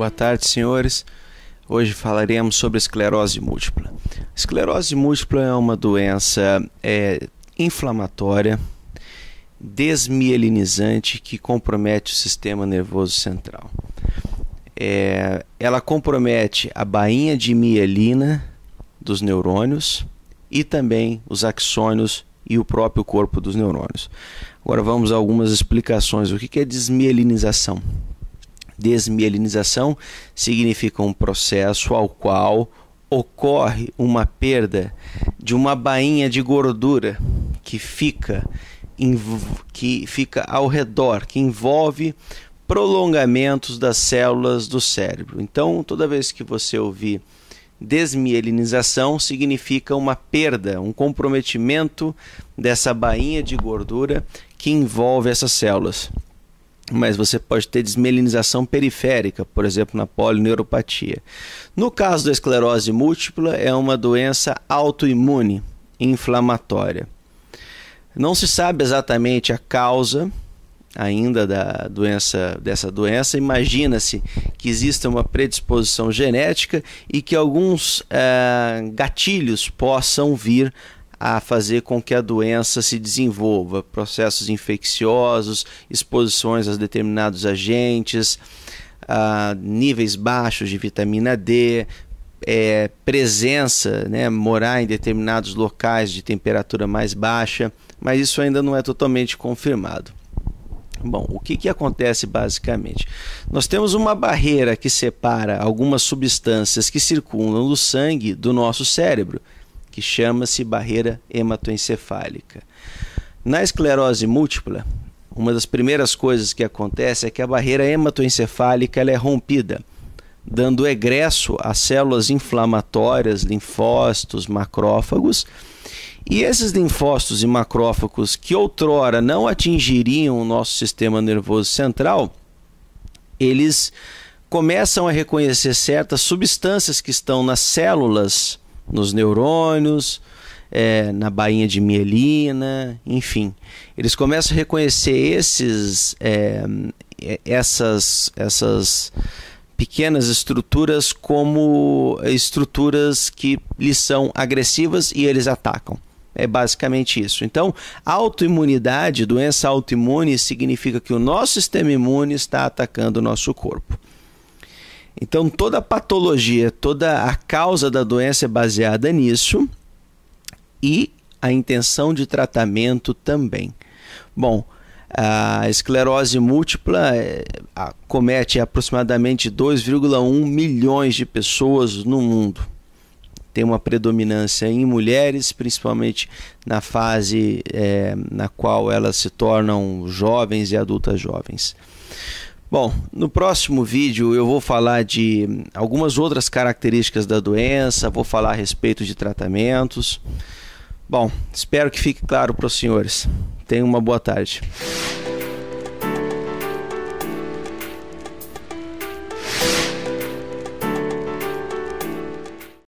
Boa tarde, senhores. Hoje falaremos sobre esclerose múltipla. Esclerose múltipla é uma doença é, inflamatória, desmielinizante que compromete o sistema nervoso central. É, ela compromete a bainha de mielina dos neurônios e também os axônios e o próprio corpo dos neurônios. Agora vamos a algumas explicações. O que é desmielinização? Desmielinização significa um processo ao qual ocorre uma perda de uma bainha de gordura que fica, que fica ao redor, que envolve prolongamentos das células do cérebro. Então, toda vez que você ouvir desmielinização significa uma perda, um comprometimento dessa bainha de gordura que envolve essas células mas você pode ter desmelinização periférica, por exemplo, na polineuropatia. No caso da esclerose múltipla, é uma doença autoimune, inflamatória. Não se sabe exatamente a causa ainda da doença dessa doença. Imagina-se que exista uma predisposição genética e que alguns é, gatilhos possam vir a fazer com que a doença se desenvolva, processos infecciosos, exposições a determinados agentes, a níveis baixos de vitamina D, é, presença, né, morar em determinados locais de temperatura mais baixa, mas isso ainda não é totalmente confirmado. Bom, o que, que acontece basicamente? Nós temos uma barreira que separa algumas substâncias que circulam no sangue do nosso cérebro que chama-se barreira hematoencefálica. Na esclerose múltipla, uma das primeiras coisas que acontece é que a barreira hematoencefálica ela é rompida, dando egresso às células inflamatórias, linfócitos, macrófagos. E esses linfócitos e macrófagos que outrora não atingiriam o nosso sistema nervoso central, eles começam a reconhecer certas substâncias que estão nas células nos neurônios, é, na bainha de mielina, enfim. Eles começam a reconhecer esses, é, é, essas, essas pequenas estruturas como estruturas que lhes são agressivas e eles atacam. É basicamente isso. Então, autoimunidade, doença autoimune, significa que o nosso sistema imune está atacando o nosso corpo. Então, toda a patologia, toda a causa da doença é baseada nisso e a intenção de tratamento também. Bom, a esclerose múltipla é, comete aproximadamente 2,1 milhões de pessoas no mundo. Tem uma predominância em mulheres, principalmente na fase é, na qual elas se tornam jovens e adultas jovens. Bom, no próximo vídeo eu vou falar de algumas outras características da doença, vou falar a respeito de tratamentos. Bom, espero que fique claro para os senhores. Tenham uma boa tarde.